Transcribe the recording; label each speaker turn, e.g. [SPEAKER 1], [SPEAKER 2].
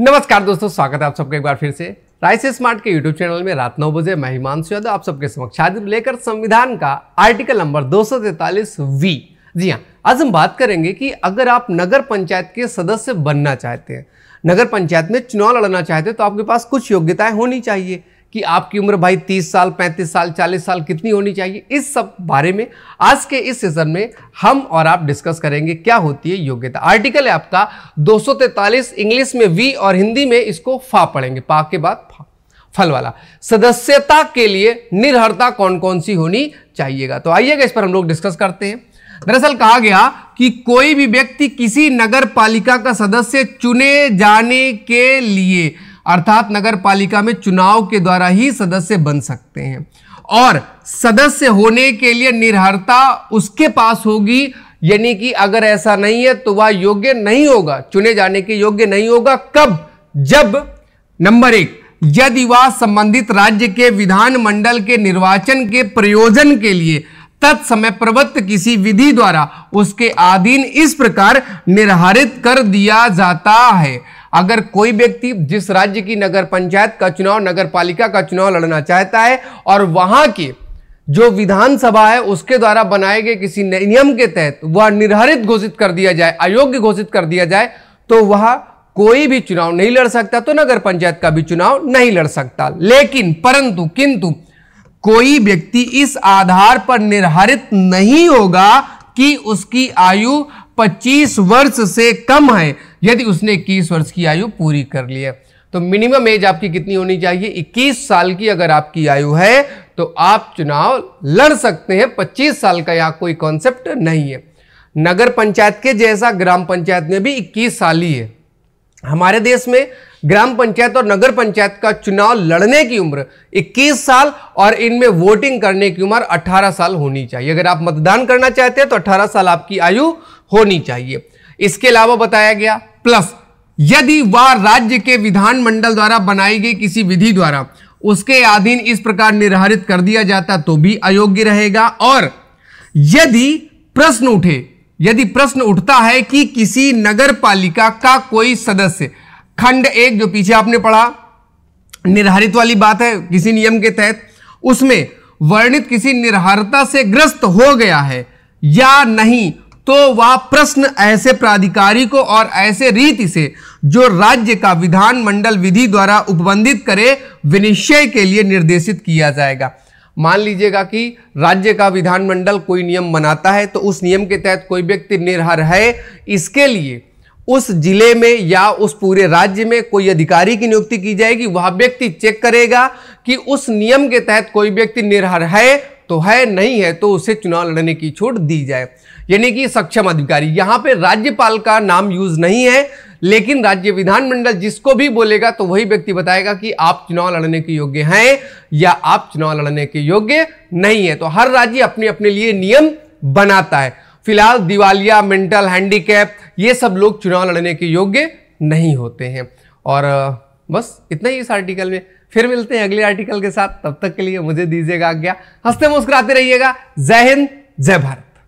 [SPEAKER 1] नमस्कार दोस्तों स्वागत है आप सबका एक बार फिर से राइस स्मार्ट के यूट्यूब चैनल में रात नौ बजे मैं हिमांशु यादव आप सबके समक्ष हाजिर लेकर संविधान का आर्टिकल नंबर दो वी जी हाँ आज हम बात करेंगे कि अगर आप नगर पंचायत के सदस्य बनना चाहते हैं नगर पंचायत में चुनाव लड़ना चाहते हैं तो आपके पास कुछ योग्यताएं होनी चाहिए कि आपकी उम्र भाई 30 साल 35 साल 40 साल कितनी होनी चाहिए इस सब बारे में आज के इस सीजन में हम और आप डिस्कस करेंगे क्या होती है योग्यता आर्टिकल है आपका दो इंग्लिश में वी और हिंदी में इसको फा पढ़ेंगे पा के बाद फा फल वाला सदस्यता के लिए निर्हरता कौन कौन सी होनी चाहिएगा तो आइएगा इस पर हम लोग डिस्कस करते हैं दरअसल कहा गया कि कोई भी व्यक्ति किसी नगर पालिका का सदस्य चुने जाने के लिए अर्थात नगर पालिका में चुनाव के द्वारा ही सदस्य बन सकते हैं और सदस्य होने के लिए निर्हरता उसके पास होगी यानी कि अगर ऐसा नहीं है तो वह योग्य नहीं होगा चुने जाने के योग्य नहीं होगा कब जब नंबर एक यदि वह संबंधित राज्य के विधानमंडल के निर्वाचन के प्रयोजन के लिए तत्समय प्रवृत्त किसी विधि द्वारा उसके आधीन इस प्रकार निर्धारित कर दिया जाता है अगर कोई व्यक्ति जिस राज्य की नगर पंचायत का चुनाव नगर पालिका का चुनाव लड़ना चाहता है और वहां की जो विधानसभा है उसके द्वारा बनाए गए किसी नियम के तहत वह निर्धारित घोषित कर दिया जाए अयोग्य घोषित कर दिया जाए तो वह कोई भी चुनाव नहीं लड़ सकता तो नगर पंचायत का भी चुनाव नहीं लड़ सकता लेकिन परंतु किंतु कोई व्यक्ति इस आधार पर निर्धारित नहीं होगा कि उसकी आयु 25 वर्ष से कम है यदि उसने इक्कीस वर्ष की आयु पूरी कर ली है तो मिनिमम एज आपकी कितनी होनी चाहिए 21 साल की अगर आपकी आयु है तो आप चुनाव लड़ सकते हैं 25 साल का यहां कोई कॉन्सेप्ट नहीं है नगर पंचायत के जैसा ग्राम पंचायत में भी 21 साल ही है हमारे देश में ग्राम पंचायत और नगर पंचायत का चुनाव लड़ने की उम्र 21 साल और इनमें वोटिंग करने की उम्र 18 साल होनी चाहिए अगर आप मतदान करना चाहते हैं तो 18 साल आपकी आयु होनी चाहिए इसके अलावा बताया गया प्लस यदि वह राज्य के विधानमंडल द्वारा बनाई गई किसी विधि द्वारा उसके अधीन इस प्रकार निर्धारित कर दिया जाता तो भी अयोग्य रहेगा और यदि प्रश्न उठे यदि प्रश्न उठता है कि किसी नगर पालिका का कोई सदस्य खंड एक जो पीछे आपने पढ़ा निर्धारित वाली बात है किसी नियम के तहत उसमें वर्णित किसी निर्हरता से ग्रस्त हो गया है या नहीं तो वह प्रश्न ऐसे प्राधिकारी को और ऐसे रीति से जो राज्य का विधान मंडल विधि द्वारा उपबंधित करे विनिश्चय के लिए निर्देशित किया जाएगा मान लीजिएगा कि राज्य का विधानमंडल कोई नियम बनाता है तो उस नियम के तहत कोई व्यक्ति निर्हर है इसके लिए उस जिले में या उस पूरे राज्य में कोई अधिकारी की नियुक्ति की जाएगी वह व्यक्ति चेक करेगा कि उस नियम के तहत कोई व्यक्ति निर्हर है तो है नहीं है तो उसे चुनाव लड़ने की छूट दी जाए यानी कि सक्षम अधिकारी यहां पे राज्यपाल का नाम यूज नहीं है लेकिन राज्य विधानमंडल जिसको भी बोलेगा तो वही व्यक्ति बताएगा कि आप चुनाव लड़ने के योग्य हैं या आप चुनाव लड़ने के योग्य नहीं है तो हर राज्य अपने अपने लिए नियम बनाता है फिलहाल दिवालिया मेंटल हैंडीकैप ये सब लोग चुनाव लड़ने के योग्य नहीं होते हैं और बस इतना ही इस आर्टिकल में फिर मिलते हैं अगले आर्टिकल के साथ तब तक के लिए मुझे दीजिएगा आज्ञा हंसते मुस्कुराते रहिएगा जय हिंद जय भारत